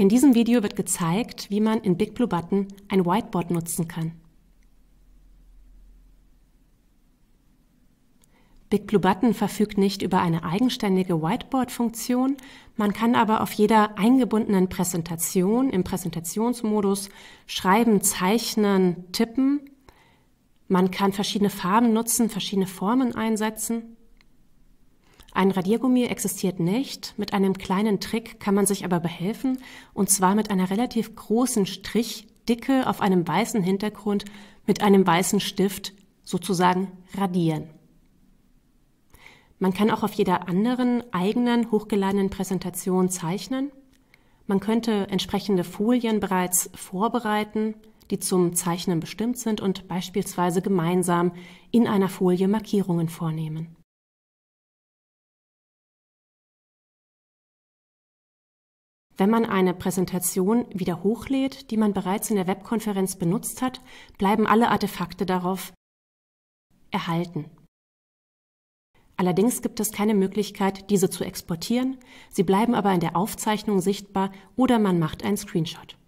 In diesem Video wird gezeigt, wie man in BigBlueButton ein Whiteboard nutzen kann. BigBlueButton verfügt nicht über eine eigenständige Whiteboard-Funktion, man kann aber auf jeder eingebundenen Präsentation im Präsentationsmodus schreiben, zeichnen, tippen. Man kann verschiedene Farben nutzen, verschiedene Formen einsetzen. Ein Radiergummi existiert nicht, mit einem kleinen Trick kann man sich aber behelfen, und zwar mit einer relativ großen Strichdicke auf einem weißen Hintergrund mit einem weißen Stift sozusagen radieren. Man kann auch auf jeder anderen eigenen hochgeladenen Präsentation zeichnen. Man könnte entsprechende Folien bereits vorbereiten, die zum Zeichnen bestimmt sind und beispielsweise gemeinsam in einer Folie Markierungen vornehmen. Wenn man eine Präsentation wieder hochlädt, die man bereits in der Webkonferenz benutzt hat, bleiben alle Artefakte darauf erhalten. Allerdings gibt es keine Möglichkeit, diese zu exportieren, sie bleiben aber in der Aufzeichnung sichtbar oder man macht einen Screenshot.